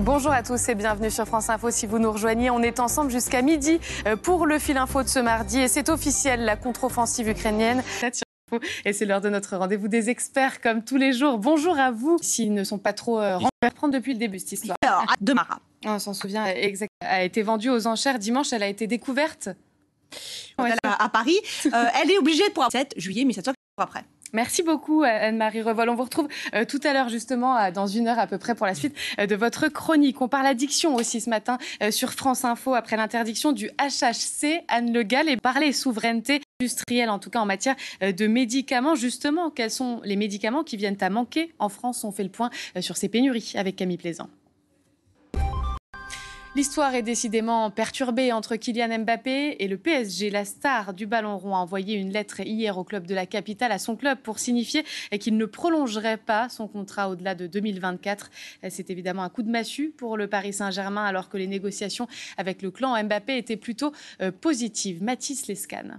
Bonjour à tous et bienvenue sur France Info. Si vous nous rejoignez, on est ensemble jusqu'à midi euh, pour le fil info de ce mardi. Et c'est officiel, la contre-offensive ukrainienne. Et c'est l'heure de notre rendez-vous des experts, comme tous les jours. Bonjour à vous. S'ils ne sont pas trop euh, va prendre depuis le début cette histoire. De ah, On s'en souvient, exactement. A été vendue aux enchères dimanche, elle a été découverte. à, Paris. Euh, elle est obligée pour 7 juillet mais sera après. Merci beaucoup, euh, Anne-Marie Revol. On vous retrouve euh, tout à l'heure, justement, euh, dans une heure à peu près pour la suite de votre chronique. On parle addiction aussi ce matin sur France Info après l'interdiction du HHC. Anne Le Gall et parler souveraineté industrielle, en tout cas en matière de médicaments. Justement, quels sont les médicaments qui viennent à manquer en France On fait le point sur ces pénuries avec Camille Plaisant. L'histoire est décidément perturbée entre Kylian Mbappé et le PSG. La star du ballon rond a envoyé une lettre hier au club de la capitale, à son club, pour signifier qu'il ne prolongerait pas son contrat au-delà de 2024. C'est évidemment un coup de massue pour le Paris Saint-Germain, alors que les négociations avec le clan Mbappé étaient plutôt euh, positives. Mathis Lescan.